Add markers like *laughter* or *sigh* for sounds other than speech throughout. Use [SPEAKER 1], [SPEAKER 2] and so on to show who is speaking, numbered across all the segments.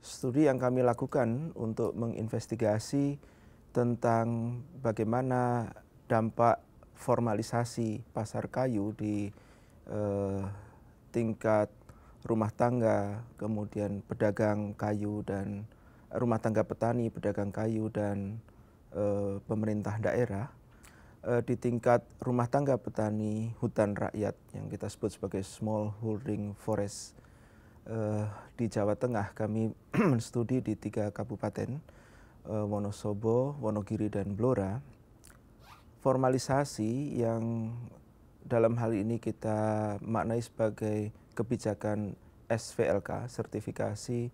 [SPEAKER 1] studi yang kami lakukan untuk menginvestigasi tentang bagaimana dampak formalisasi pasar kayu di eh, tingkat rumah tangga, kemudian pedagang kayu dan eh, rumah tangga petani, pedagang kayu dan eh, pemerintah daerah eh, di tingkat rumah tangga petani hutan rakyat yang kita sebut sebagai small holding forest uh, di Jawa Tengah kami *clears throat* studi di tiga kabupaten uh, Wonosobo, Wonogiri dan Blora. Formalisasi yang dalam hal ini kita maknai sebagai kebijakan SVLK, sertifikasi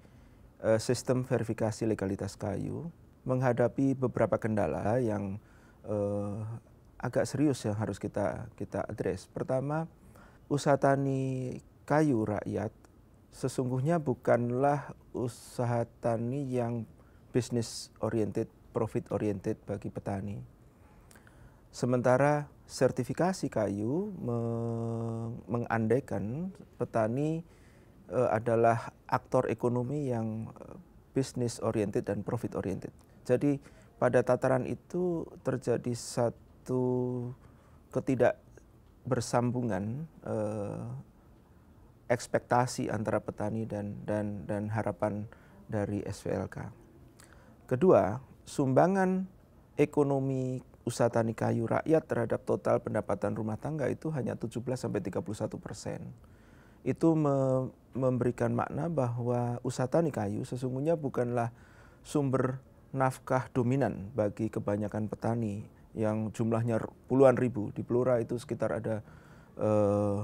[SPEAKER 1] uh, sistem verifikasi legalitas kayu, menghadapi beberapa kendala yang uh, agak serius yang harus kita kita address. Pertama, usaha tani kayu rakyat sesungguhnya bukanlah usaha tani yang bisnis oriented, profit oriented bagi petani. Sementara sertifikasi kayu mengandaikan petani e, adalah aktor ekonomi yang e, bisnis oriented dan profit oriented. Jadi pada tataran itu terjadi satu ketidakbersambungan e, ekspektasi antara petani dan dan dan harapan dari SVLK. Kedua, sumbangan ekonomi usaha tani kayu rakyat terhadap total pendapatan rumah tangga itu hanya 17 sampai 31 persen. Itu me memberikan makna bahwa usaha tani kayu sesungguhnya bukanlah sumber nafkah dominan bagi kebanyakan petani yang jumlahnya puluhan ribu di Blora itu sekitar ada eh,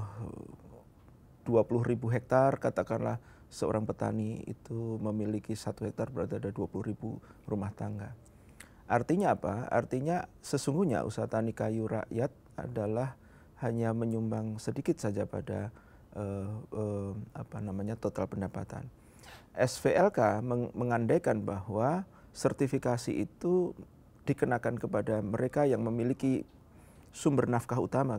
[SPEAKER 1] 20 ribu hektar katakanlah seorang petani itu memiliki satu hektar berada ada 20 ribu rumah tangga. Artinya apa? Artinya sesungguhnya usaha tani kayu rakyat adalah hanya menyumbang sedikit saja pada uh, uh, apa namanya total pendapatan. SVLK meng mengandaikan bahwa sertifikasi itu dikenakan kepada mereka yang memiliki sumber nafkah utama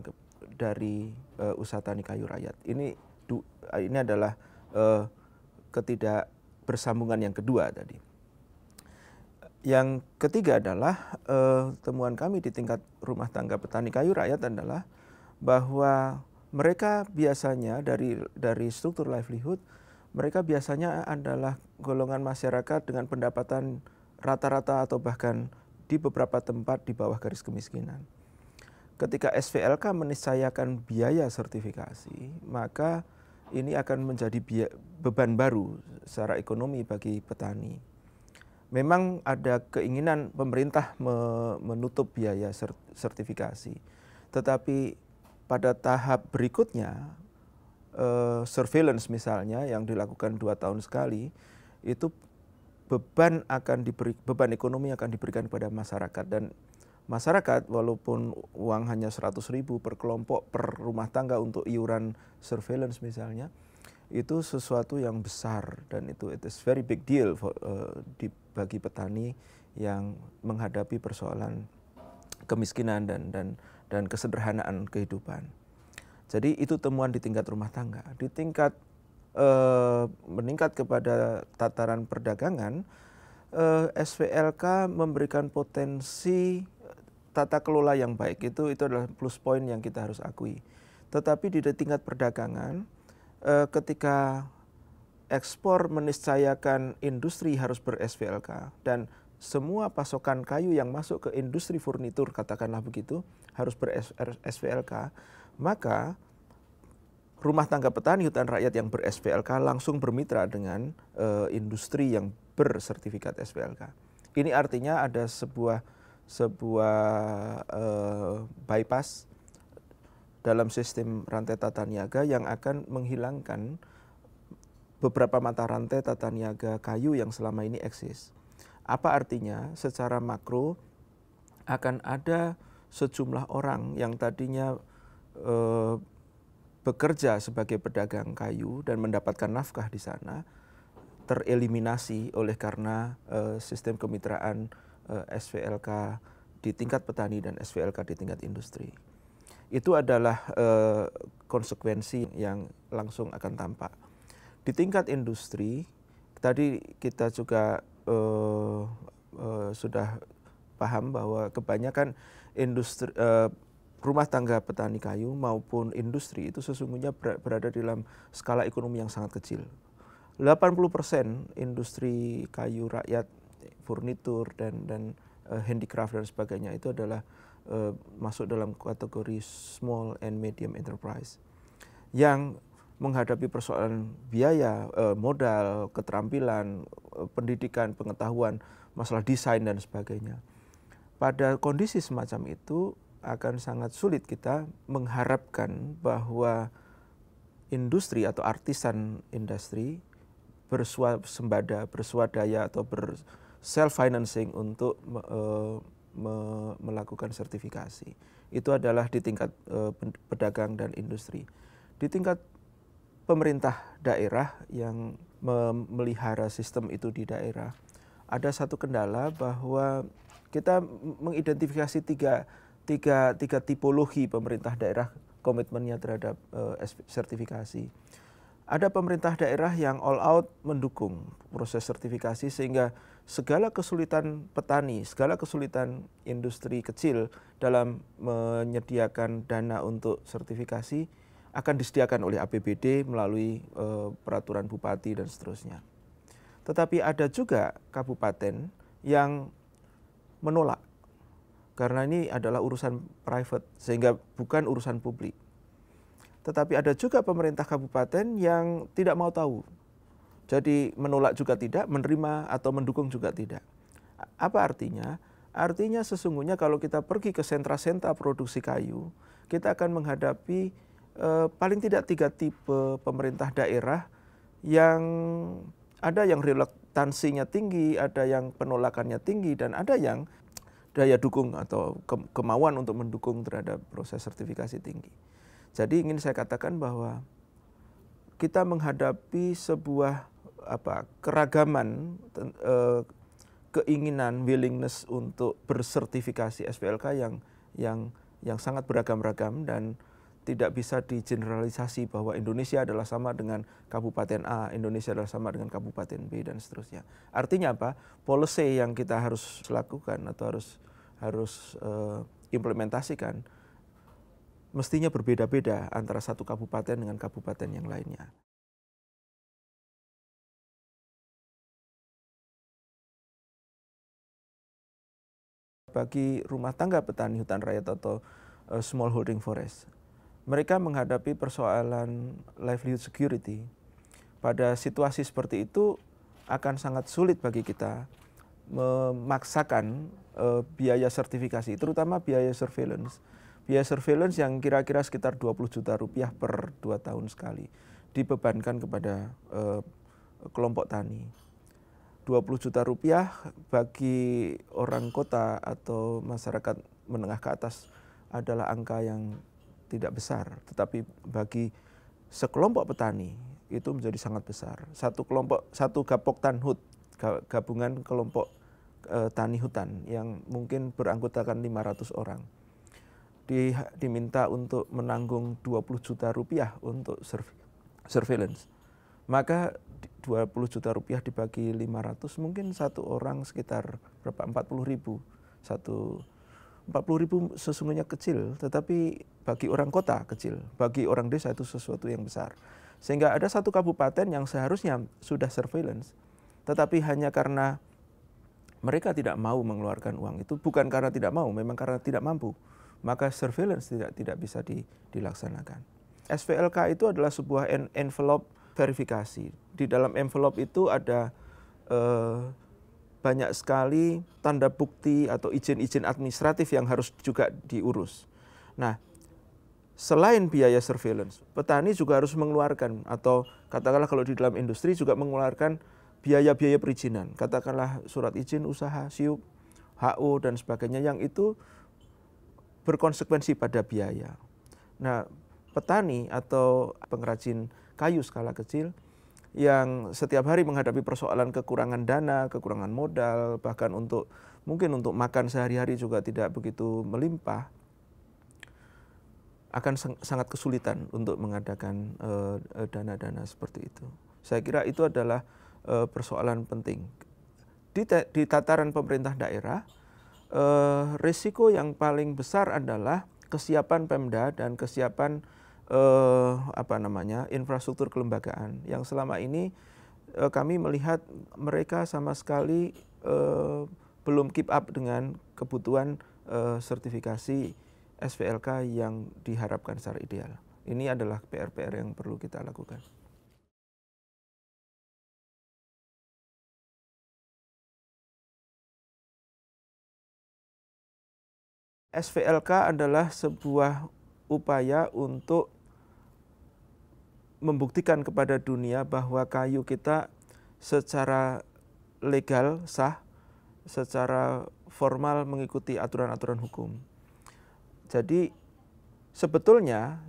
[SPEAKER 1] dari uh, usaha tani kayu rakyat. Ini Eh, ini adalah uh, ketidakbersambungan yang kedua tadi. Yang ketiga adalah uh, temuan kami di tingkat rumah tangga petani kayu rakyat adalah bahwa mereka biasanya dari dari struktur livelihood mereka biasanya adalah golongan masyarakat dengan pendapatan rata-rata atau bahkan di beberapa tempat di bawah garis kemiskinan. Ketika SVLK meniscayakan biaya sertifikasi, maka ini akan menjadi beban baru secara ekonomi bagi petani. Memang ada keinginan pemerintah menutup biaya sertifikasi, tetapi pada tahap berikutnya, eh, surveillance misalnya yang dilakukan dua tahun sekali, itu beban akan diberi beban ekonomi akan diberikan kepada masyarakat dan masyarakat walaupun uang hanya 100 ribu per kelompok per rumah tangga untuk iuran surveillance misalnya itu sesuatu yang besar dan itu it is very big deal for, uh, di, bagi petani yang menghadapi persoalan kemiskinan dan dan dan kesederhanaan kehidupan. Jadi itu temuan di tingkat rumah tangga, di tingkat uh, meningkat kepada tataran perdagangan, uh, eh, SVLK memberikan potensi tata kelola yang baik itu itu adalah plus point yang kita harus akui. Tetapi di tingkat perdagangan eh, ketika ekspor meniscayakan industri harus ber-SPLK dan semua pasokan kayu yang masuk ke industri furnitur katakanlah begitu harus ber-SPLK, maka rumah tangga petani hutan rakyat yang ber-SPLK langsung bermitra dengan eh, industri yang bersertifikat SVLK. Ini artinya ada sebuah sebuah uh, bypass dalam sistem rantai tata niaga yang akan menghilangkan beberapa mata rantai tata niaga kayu yang selama ini eksis. Apa artinya? Secara makro akan ada sejumlah orang yang tadinya e, bekerja sebagai pedagang kayu dan mendapatkan nafkah di sana tereliminasi oleh karena e, sistem kemitraan Eh, SVLK di tingkat petani dan SVLK di tingkat industri. Itu adalah eh, konsekuensi yang langsung akan tampak. Di tingkat industri, tadi kita juga eh, eh, sudah paham bahwa kebanyakan industri eh, rumah tangga petani kayu maupun industri itu sesungguhnya berada di dalam skala ekonomi yang sangat kecil. 80% industri kayu rakyat furnitur dan dan uh, handicraft dan sebagainya itu adalah uh, masuk dalam kategori small and medium enterprise yang menghadapi persoalan biaya, uh, modal, keterampilan, uh, pendidikan, pengetahuan, masalah desain dan sebagainya. Pada kondisi semacam itu akan sangat sulit kita mengharapkan bahwa industri atau artisan industri bersuasembada, bersuadaya atau ber, self financing untuk uh, me melakukan sertifikasi. Itu adalah di tingkat uh, pedagang dan industri. Di tingkat pemerintah daerah yang memelihara sistem itu di daerah, ada satu kendala bahwa kita mengidentifikasi tiga, tiga, tiga tipologi pemerintah daerah komitmennya terhadap uh, sertifikasi ada pemerintah daerah yang all out mendukung proses sertifikasi sehingga segala kesulitan petani, segala kesulitan industri kecil dalam menyediakan dana untuk sertifikasi akan disediakan oleh APBD melalui e, peraturan bupati dan seterusnya. Tetapi ada juga kabupaten yang menolak karena ini adalah urusan private sehingga bukan urusan publik tetapi ada juga pemerintah kabupaten yang tidak mau tahu. Jadi menolak juga tidak, menerima atau mendukung juga tidak. Apa artinya? Artinya sesungguhnya kalau kita pergi ke sentra-sentra produksi kayu, kita akan menghadapi eh, paling tidak tiga tipe pemerintah daerah yang ada yang relaktansinya tinggi, ada yang penolakannya tinggi, dan ada yang daya dukung atau kemauan untuk mendukung terhadap proses sertifikasi tinggi. Jadi ingin saya katakan bahwa kita menghadapi sebuah apa keragaman eh, keinginan willingness untuk bersertifikasi SPLK yang yang yang sangat beragam-ragam dan tidak bisa digeneralisasi bahwa Indonesia adalah sama dengan kabupaten A, Indonesia adalah sama dengan kabupaten B dan seterusnya. Artinya apa? Policy yang kita harus lakukan atau harus harus uh, implementasikan mestinya berbeda-beda antara satu kabupaten dengan kabupaten yang lainnya bagi rumah tangga petani hutan rakyat atau uh, eh, small holding forest. Mereka menghadapi persoalan livelihood security. Pada situasi seperti itu akan sangat sulit bagi kita memaksakan uh, biaya sertifikasi, terutama biaya surveillance biaya surveillance yang kira-kira sekitar 20 juta rupiah per dua tahun sekali dibebankan kepada eh, kelompok tani. 20 juta rupiah bagi orang kota atau masyarakat menengah ke atas adalah angka yang tidak besar, tetapi bagi sekelompok petani itu menjadi sangat besar. Satu kelompok satu gapok tanhut gabungan kelompok e, tani hutan yang mungkin beranggotakan 500 orang di, diminta untuk menanggung 20 juta rupiah untuk surveillance. Maka 20 juta rupiah dibagi 500 mungkin satu orang sekitar berapa 40 ribu satu 40 ribu sesungguhnya kecil tetapi bagi orang kota kecil bagi orang desa itu sesuatu yang besar sehingga ada satu kabupaten yang seharusnya sudah surveillance tetapi hanya karena mereka tidak mau mengeluarkan uang itu bukan karena tidak mau memang karena tidak mampu maka surveillance tidak tidak bisa di, dilaksanakan. SVLK itu adalah sebuah en envelope verifikasi. Di dalam envelope itu ada eh, banyak sekali tanda bukti atau izin-izin administratif yang harus juga diurus. Nah, selain biaya surveillance, petani juga harus mengeluarkan atau katakanlah kalau di dalam industri juga mengeluarkan biaya-biaya perizinan, katakanlah surat izin usaha, SIUP, HO dan sebagainya yang itu berkonsekuensi pada biaya. Nah, petani atau pengrajin kayu skala kecil yang setiap hari menghadapi persoalan kekurangan dana, kekurangan modal, bahkan untuk mungkin untuk makan sehari-hari juga tidak begitu melimpah, akan sangat kesulitan untuk mengadakan eh, eh, dana-dana uh, seperti itu. Saya kira itu adalah uh, persoalan penting di, di tataran pemerintah daerah eh, risiko yang paling besar adalah kesiapan Pemda dan kesiapan eh, apa namanya infrastruktur kelembagaan yang selama ini eh, kami melihat mereka sama sekali eh, belum keep up dengan kebutuhan eh, sertifikasi SVLK yang diharapkan secara ideal. Ini adalah PR-PR yang perlu kita lakukan. SVLK adalah sebuah upaya untuk membuktikan kepada dunia bahwa kayu kita secara legal sah, secara formal mengikuti aturan-aturan hukum. Jadi sebetulnya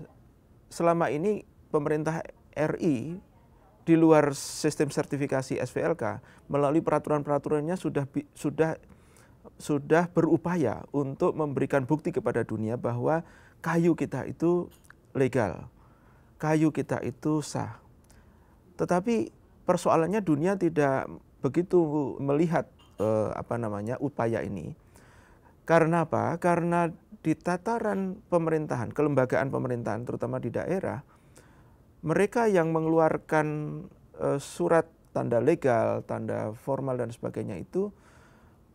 [SPEAKER 1] selama ini pemerintah RI di luar sistem sertifikasi SVLK melalui peraturan-peraturannya sudah sudah sudah berupaya untuk memberikan bukti kepada dunia bahwa kayu kita itu legal, kayu kita itu sah. Tetapi persoalannya dunia tidak begitu melihat eh, apa namanya upaya ini. Karena apa? Karena di tataran pemerintahan, kelembagaan pemerintahan terutama di daerah, mereka yang mengeluarkan eh, surat tanda legal, tanda formal dan sebagainya itu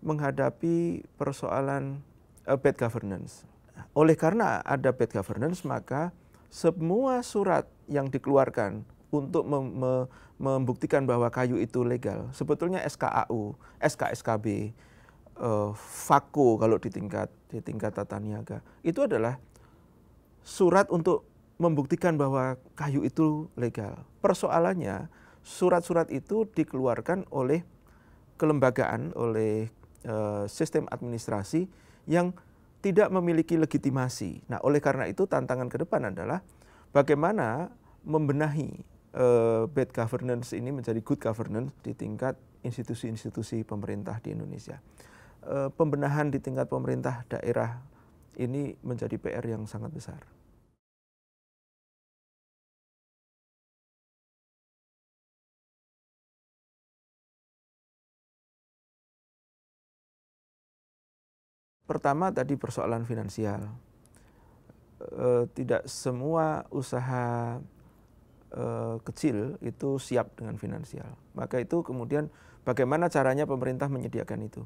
[SPEAKER 1] menghadapi persoalan uh, bad governance. Oleh karena ada bad governance, maka semua surat yang dikeluarkan untuk mem me membuktikan bahwa kayu itu legal, sebetulnya SKAU, SKSKB, uh, eh, FAKO kalau di tingkat di tingkat tata niaga, itu adalah surat untuk membuktikan bahwa kayu itu legal. Persoalannya, surat-surat itu dikeluarkan oleh kelembagaan, oleh Eh, sistem administrasi yang tidak memiliki legitimasi. Nah, oleh karena itu tantangan ke depan adalah bagaimana membenahi uh, bad governance ini menjadi good governance di tingkat institusi-institusi pemerintah di Indonesia. Uh, pembenahan di tingkat pemerintah daerah ini menjadi PR yang sangat besar. Pertama tadi persoalan finansial. E, tidak semua usaha e, kecil itu siap dengan finansial. Maka itu kemudian bagaimana caranya pemerintah menyediakan itu.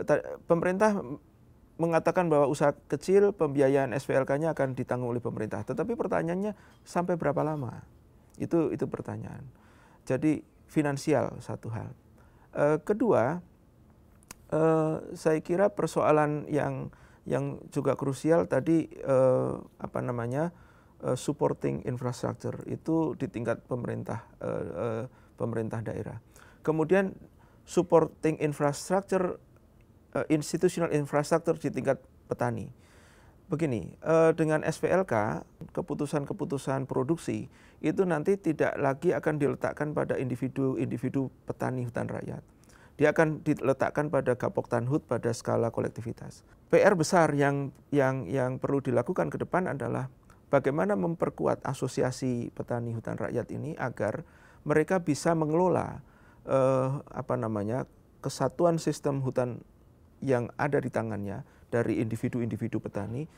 [SPEAKER 1] E, pemerintah mengatakan bahwa usaha kecil pembiayaan SPLK-nya akan ditanggung oleh pemerintah. Tetapi pertanyaannya sampai berapa lama? Itu itu pertanyaan. Jadi finansial satu hal. E, kedua, uh, saya kira persoalan yang yang juga krusial tadi uh, apa namanya uh, supporting infrastructure itu di tingkat pemerintah uh, uh, pemerintah daerah. Kemudian supporting infrastructure uh, institutional infrastructure di tingkat petani. Begini, uh, dengan SPLK keputusan-keputusan produksi itu nanti tidak lagi akan diletakkan pada individu-individu petani hutan rakyat dia akan diletakkan pada Kapok Tanhut pada skala kolektivitas. PR besar yang yang yang perlu dilakukan ke depan adalah bagaimana memperkuat asosiasi petani hutan rakyat ini agar mereka bisa mengelola eh, apa namanya kesatuan sistem hutan yang ada di tangannya dari individu-individu petani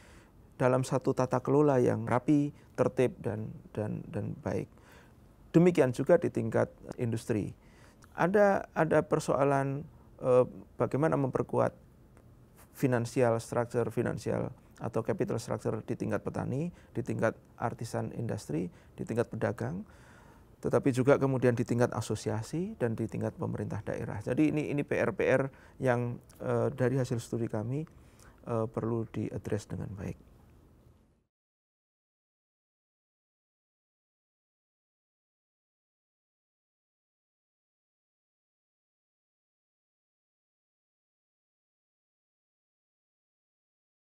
[SPEAKER 1] dalam satu tata kelola yang rapi, tertib dan dan dan baik. Demikian juga di tingkat industri ada ada persoalan eh, bagaimana memperkuat finansial structure finansial atau capital structure di tingkat petani, di tingkat artisan industri, di tingkat pedagang, tetapi juga kemudian di tingkat asosiasi dan di tingkat pemerintah daerah. Jadi ini ini PR-PR yang eh, dari hasil studi kami eh, perlu diadres dengan baik.